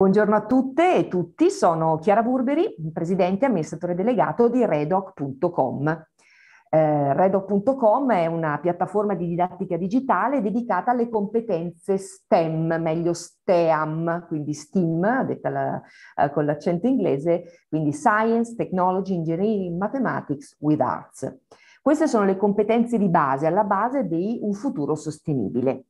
Buongiorno a tutte e tutti, sono Chiara Burberi, presidente e amministratore delegato di redoc.com. Eh, redoc.com è una piattaforma di didattica digitale dedicata alle competenze STEM, meglio STEAM, quindi STEAM, detta la, eh, con l'accento inglese, quindi Science, Technology, Engineering, Mathematics with Arts. Queste sono le competenze di base, alla base di un futuro sostenibile.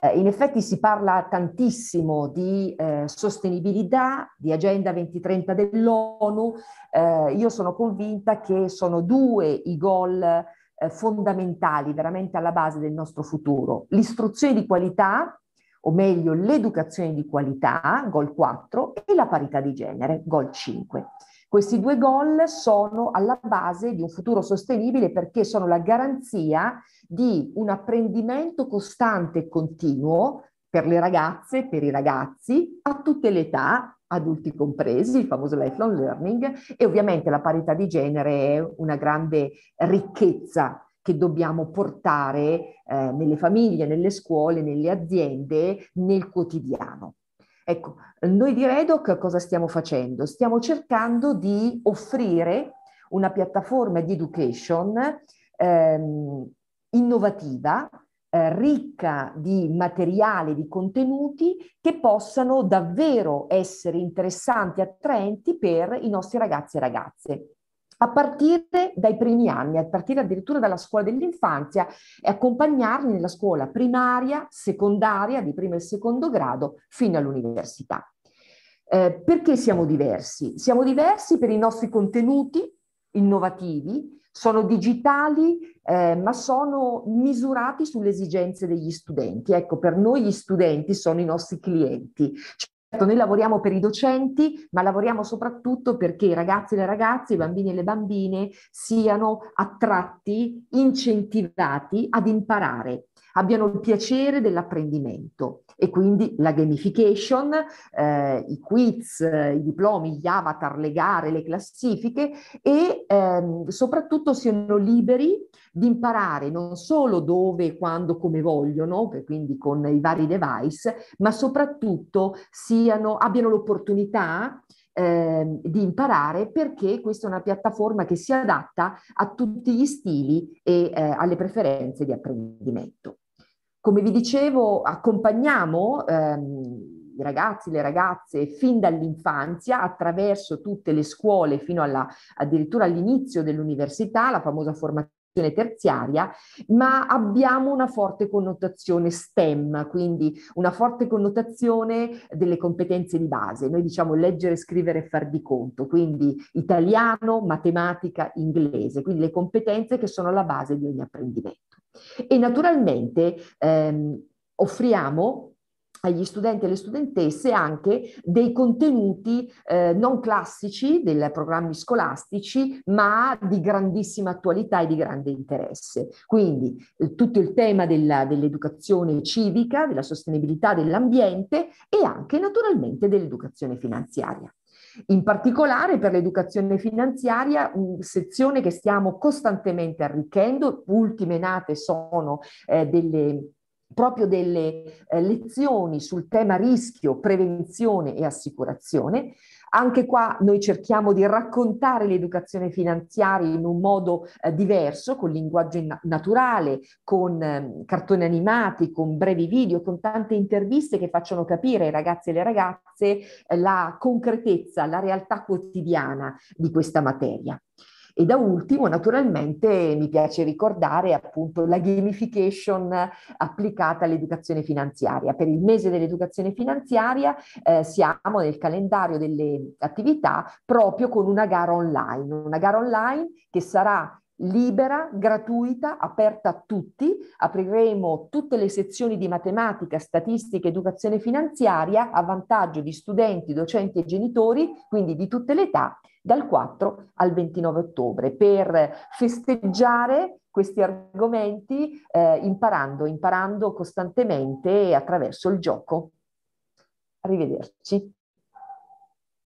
Eh, in effetti si parla tantissimo di eh, sostenibilità, di Agenda 2030 dell'ONU. Eh, io sono convinta che sono due i gol eh, fondamentali, veramente alla base del nostro futuro. L'istruzione di qualità, o meglio l'educazione di qualità, goal 4, e la parità di genere, goal 5. Questi due gol sono alla base di un futuro sostenibile perché sono la garanzia di un apprendimento costante e continuo per le ragazze, per i ragazzi, a tutte le età, adulti compresi, il famoso lifelong learning, e ovviamente la parità di genere è una grande ricchezza che dobbiamo portare eh, nelle famiglie, nelle scuole, nelle aziende, nel quotidiano. Ecco, noi di Redoc cosa stiamo facendo? Stiamo cercando di offrire una piattaforma di education ehm, innovativa, eh, ricca di materiale, di contenuti che possano davvero essere interessanti, e attraenti per i nostri ragazzi e ragazze a partire dai primi anni, a partire addirittura dalla scuola dell'infanzia e accompagnarli nella scuola primaria, secondaria, di primo e secondo grado, fino all'università. Eh, perché siamo diversi? Siamo diversi per i nostri contenuti innovativi, sono digitali, eh, ma sono misurati sulle esigenze degli studenti. Ecco, per noi gli studenti sono i nostri clienti, Certo, noi lavoriamo per i docenti, ma lavoriamo soprattutto perché i ragazzi e le ragazze, i bambini e le bambine siano attratti, incentivati ad imparare abbiano il piacere dell'apprendimento e quindi la gamification, eh, i quiz, i diplomi, gli avatar, le gare, le classifiche e ehm, soprattutto siano liberi di imparare non solo dove quando come vogliono, quindi con i vari device, ma soprattutto siano, abbiano l'opportunità eh, di imparare perché questa è una piattaforma che si adatta a tutti gli stili e eh, alle preferenze di apprendimento. Come vi dicevo, accompagniamo ehm, i ragazzi, le ragazze fin dall'infanzia attraverso tutte le scuole fino alla, addirittura all'inizio dell'università, la famosa formazione terziaria, ma abbiamo una forte connotazione STEM, quindi una forte connotazione delle competenze di base. Noi diciamo leggere, scrivere e far di conto, quindi italiano, matematica, inglese, quindi le competenze che sono la base di ogni apprendimento. E naturalmente ehm, offriamo agli studenti e alle studentesse anche dei contenuti eh, non classici dei programmi scolastici, ma di grandissima attualità e di grande interesse. Quindi eh, tutto il tema dell'educazione civica, della sostenibilità dell'ambiente e anche naturalmente dell'educazione finanziaria. In particolare per l'educazione finanziaria, sezione che stiamo costantemente arricchendo, ultime nate sono eh, delle proprio delle eh, lezioni sul tema rischio, prevenzione e assicurazione, anche qua noi cerchiamo di raccontare l'educazione finanziaria in un modo eh, diverso, con linguaggio naturale, con eh, cartoni animati, con brevi video, con tante interviste che facciano capire ai ragazzi e alle ragazze eh, la concretezza, la realtà quotidiana di questa materia. E da ultimo, naturalmente, mi piace ricordare appunto la gamification applicata all'educazione finanziaria. Per il mese dell'educazione finanziaria eh, siamo nel calendario delle attività proprio con una gara online, una gara online che sarà libera, gratuita, aperta a tutti. Apriremo tutte le sezioni di matematica, statistica, educazione finanziaria a vantaggio di studenti, docenti e genitori, quindi di tutte le età dal 4 al 29 ottobre per festeggiare questi argomenti eh, imparando, imparando costantemente attraverso il gioco. Arrivederci.